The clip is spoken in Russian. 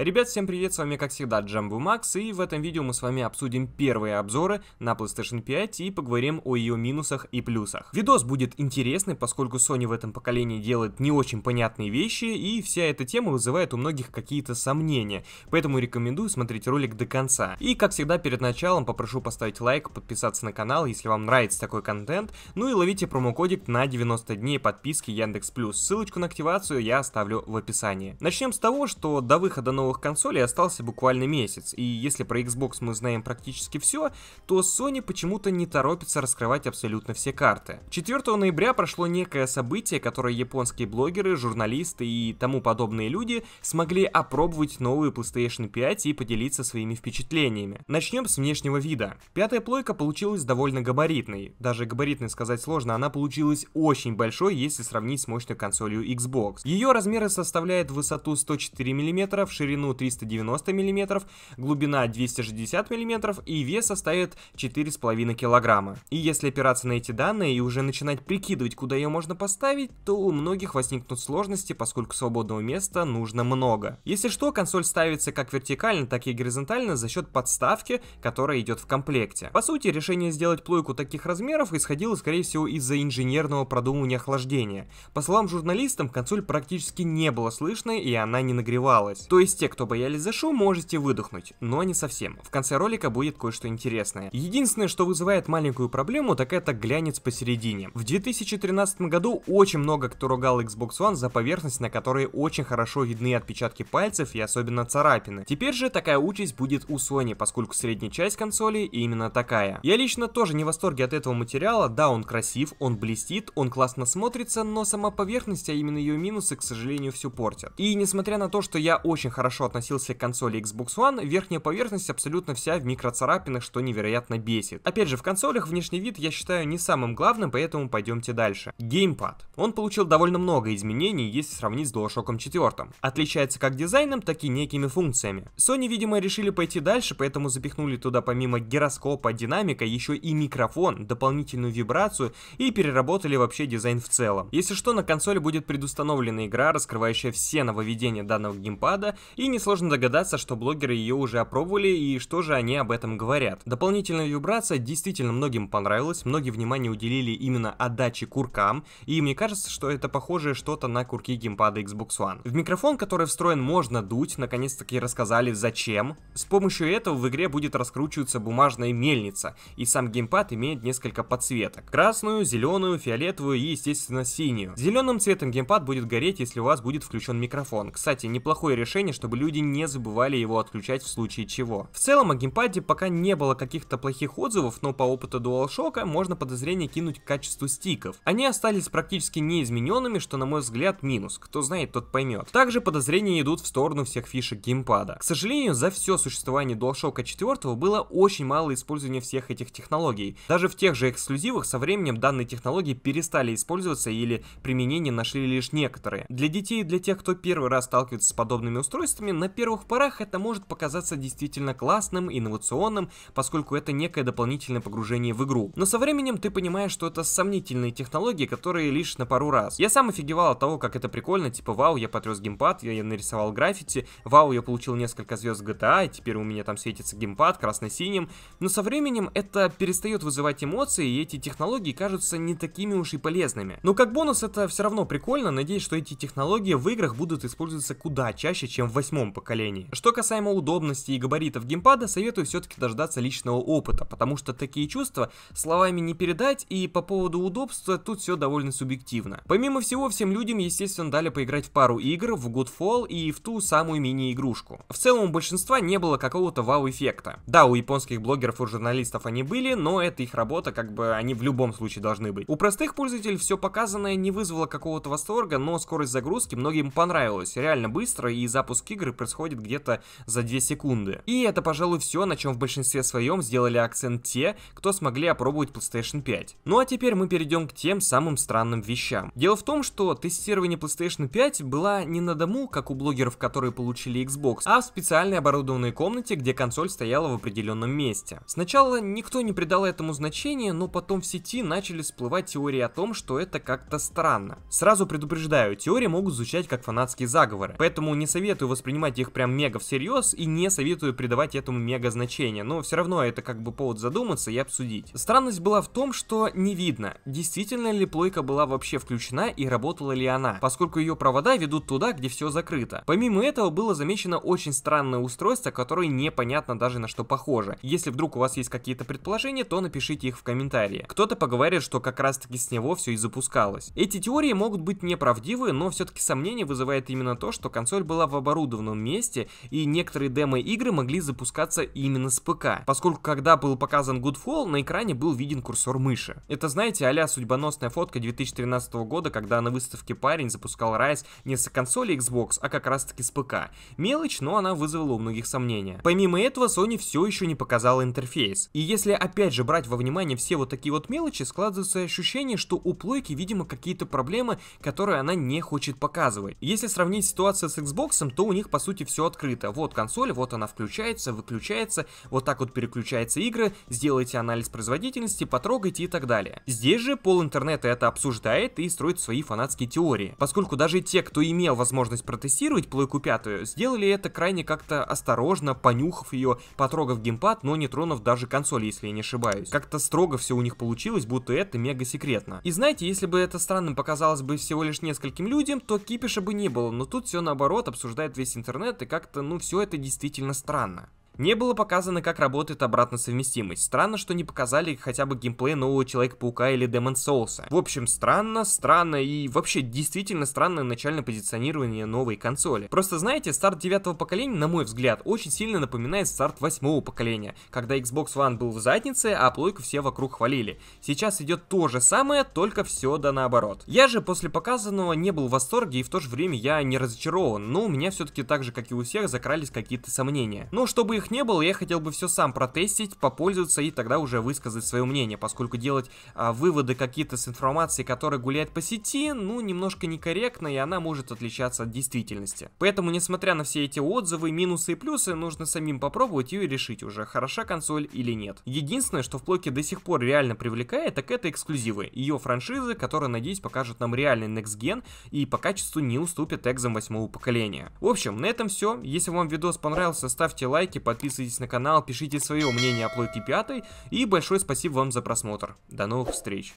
Ребят, всем привет, с вами как всегда Джамбу Макс, и в этом видео мы с вами обсудим первые обзоры на PlayStation 5 и поговорим о ее минусах и плюсах. Видос будет интересный, поскольку Sony в этом поколении делает не очень понятные вещи, и вся эта тема вызывает у многих какие-то сомнения, поэтому рекомендую смотреть ролик до конца. И как всегда, перед началом попрошу поставить лайк, подписаться на канал, если вам нравится такой контент, ну и ловите промокодик на 90 дней подписки Яндекс Плюс. Ссылочку на активацию я оставлю в описании. Начнем с того, что до выхода нового новых консолей остался буквально месяц, и если про Xbox мы знаем практически все, то Sony почему-то не торопится раскрывать абсолютно все карты. 4 ноября прошло некое событие, которое японские блогеры, журналисты и тому подобные люди смогли опробовать новые PlayStation 5 и поделиться своими впечатлениями. Начнем с внешнего вида. Пятая плойка получилась довольно габаритной, даже габаритной сказать сложно, она получилась очень большой, если сравнить с мощной консолью Xbox. Ее размеры составляют высоту 104 мм, ширину ширину 390 мм, глубина 260 мм и вес составит 4,5 кг. И если опираться на эти данные и уже начинать прикидывать, куда ее можно поставить, то у многих возникнут сложности, поскольку свободного места нужно много. Если что, консоль ставится как вертикально, так и горизонтально за счет подставки, которая идет в комплекте. По сути, решение сделать плойку таких размеров исходило, скорее всего, из-за инженерного продумывания охлаждения. По словам журналистам, консоль практически не было слышно и она не нагревалась. То есть те, кто боялись за шум, можете выдохнуть, но не совсем. В конце ролика будет кое-что интересное. Единственное, что вызывает маленькую проблему, так это глянец посередине. В 2013 году очень много кто ругал Xbox One за поверхность, на которой очень хорошо видны отпечатки пальцев и особенно царапины. Теперь же такая участь будет у Sony, поскольку средняя часть консоли именно такая. Я лично тоже не в восторге от этого материала, да, он красив, он блестит, он классно смотрится, но сама поверхность, а именно ее минусы, к сожалению, все портят. И несмотря на то, что я очень хорошо хорошо относился к консоли Xbox One, верхняя поверхность абсолютно вся в микроцарапинах, что невероятно бесит. Опять же, в консолях внешний вид я считаю не самым главным, поэтому пойдемте дальше. Геймпад. Он получил довольно много изменений, если сравнить с DualShock 4. Отличается как дизайном, так и некими функциями. Sony, видимо, решили пойти дальше, поэтому запихнули туда помимо гироскопа, динамика, еще и микрофон, дополнительную вибрацию и переработали вообще дизайн в целом. Если что, на консоли будет предустановлена игра, раскрывающая все нововведения данного геймпада и несложно догадаться, что блогеры ее уже опробовали и что же они об этом говорят. Дополнительная вибрация действительно многим понравилась, многие внимание уделили именно отдаче куркам, и мне кажется, что это похожее что-то на курки геймпада Xbox One. В микрофон, который встроен, можно дуть, наконец-таки рассказали зачем. С помощью этого в игре будет раскручиваться бумажная мельница, и сам геймпад имеет несколько подсветок. Красную, зеленую, фиолетовую и, естественно, синюю. Зеленым цветом геймпад будет гореть, если у вас будет включен микрофон. Кстати, неплохое решение, чтобы чтобы люди не забывали его отключать в случае чего. В целом о геймпаде пока не было каких-то плохих отзывов, но по опыту DualShock можно подозрение кинуть к качеству стиков. Они остались практически неизмененными, что на мой взгляд минус, кто знает тот поймет. Также подозрения идут в сторону всех фишек геймпада. К сожалению, за все существование DualShock а 4 было очень мало использования всех этих технологий. Даже в тех же эксклюзивах со временем данные технологии перестали использоваться или применение нашли лишь некоторые. Для детей и для тех, кто первый раз сталкивается с подобными устройствами, устройствами, на первых порах это может показаться действительно классным, инновационным, поскольку это некое дополнительное погружение в игру. Но со временем ты понимаешь, что это сомнительные технологии, которые лишь на пару раз. Я сам офигевал от того, как это прикольно, типа вау, я потряс геймпад, я, я нарисовал граффити, вау, я получил несколько звезд GTA, и теперь у меня там светится геймпад красно-синим. Но со временем это перестает вызывать эмоции, и эти технологии кажутся не такими уж и полезными. Но как бонус это все равно прикольно, надеюсь, что эти технологии в играх будут использоваться куда чаще, чем в восьмом поколении. Что касаемо удобности и габаритов геймпада, советую все-таки дождаться личного опыта, потому что такие чувства словами не передать, и по поводу удобства тут все довольно субъективно. Помимо всего, всем людям, естественно, дали поиграть в пару игр, в Godfall и в ту самую мини-игрушку. В целом, у большинства не было какого-то вау-эффекта. Да, у японских блогеров и журналистов они были, но это их работа, как бы они в любом случае должны быть. У простых пользователей все показанное не вызвало какого-то восторга, но скорость загрузки многим понравилась, реально быстро и запуск игр игры происходит где-то за 2 секунды. И это, пожалуй, все, на чем в большинстве своем сделали акцент те, кто смогли опробовать PlayStation 5. Ну а теперь мы перейдем к тем самым странным вещам. Дело в том, что тестирование PlayStation 5 было не на дому, как у блогеров, которые получили Xbox, а в специальной оборудованной комнате, где консоль стояла в определенном месте. Сначала никто не придал этому значения, но потом в сети начали всплывать теории о том, что это как-то странно. Сразу предупреждаю, теории могут звучать как фанатские заговоры, поэтому не советую воспринимать воспринимать их прям мега всерьез и не советую придавать этому мега значение, но все равно это как бы повод задуматься и обсудить. Странность была в том, что не видно, действительно ли плойка была вообще включена и работала ли она, поскольку ее провода ведут туда, где все закрыто. Помимо этого было замечено очень странное устройство, которое непонятно даже на что похоже. Если вдруг у вас есть какие-то предположения, то напишите их в комментарии. Кто-то поговорит, что как раз таки с него все и запускалось. Эти теории могут быть неправдивы, но все-таки сомнение вызывает именно то, что консоль была в оборудовании оборудованном месте, и некоторые демо-игры могли запускаться именно с ПК, поскольку когда был показан Goodfall, на экране был виден курсор мыши. Это, знаете, а судьбоносная фотка 2013 года, когда на выставке парень запускал Rise не с консоли Xbox, а как раз таки с ПК. Мелочь, но она вызвала у многих сомнения. Помимо этого, Sony все еще не показала интерфейс. И если опять же брать во внимание все вот такие вот мелочи, складывается ощущение, что у плойки, видимо, какие-то проблемы, которые она не хочет показывать. Если сравнить ситуацию с Xbox, то у них них, по сути, все открыто. Вот консоль, вот она включается, выключается, вот так вот переключаются игры, сделайте анализ производительности, потрогайте и так далее. Здесь же пол интернета это обсуждает и строит свои фанатские теории. Поскольку даже те, кто имел возможность протестировать плойку пятую, сделали это крайне как-то осторожно, понюхав ее, потрогав геймпад, но не тронув даже консоль, если я не ошибаюсь. Как-то строго все у них получилось, будто это мега секретно. И знаете, если бы это странным показалось бы всего лишь нескольким людям, то кипиша бы не было, но тут все наоборот обсуждает весь весь интернет, и как-то, ну, все это действительно странно. Не было показано, как работает обратная совместимость. Странно, что не показали хотя бы геймплей нового Человека-паука или Демон Souls. В общем, странно, странно и вообще действительно странное начальное позиционирование новой консоли. Просто знаете, старт девятого поколения, на мой взгляд, очень сильно напоминает старт восьмого поколения, когда Xbox One был в заднице, а плойку все вокруг хвалили. Сейчас идет то же самое, только все да наоборот. Я же после показанного не был в восторге и в то же время я не разочарован, но у меня все-таки так же, как и у всех, закрались какие-то сомнения. Но чтобы их не было, я хотел бы все сам протестить, попользоваться и тогда уже высказать свое мнение, поскольку делать а, выводы какие-то с информации, которая гуляет по сети, ну, немножко некорректно, и она может отличаться от действительности. Поэтому, несмотря на все эти отзывы, минусы и плюсы, нужно самим попробовать и решить уже, хороша консоль или нет. Единственное, что в плоке до сих пор реально привлекает, так это эксклюзивы, ее франшизы, которые, надеюсь, покажут нам реальный Next Gen и по качеству не уступят экзам восьмого поколения. В общем, на этом все. Если вам видос понравился, ставьте лайки, подписывайтесь на канал, пишите свое мнение о плойке пятой И большое спасибо вам за просмотр. До новых встреч.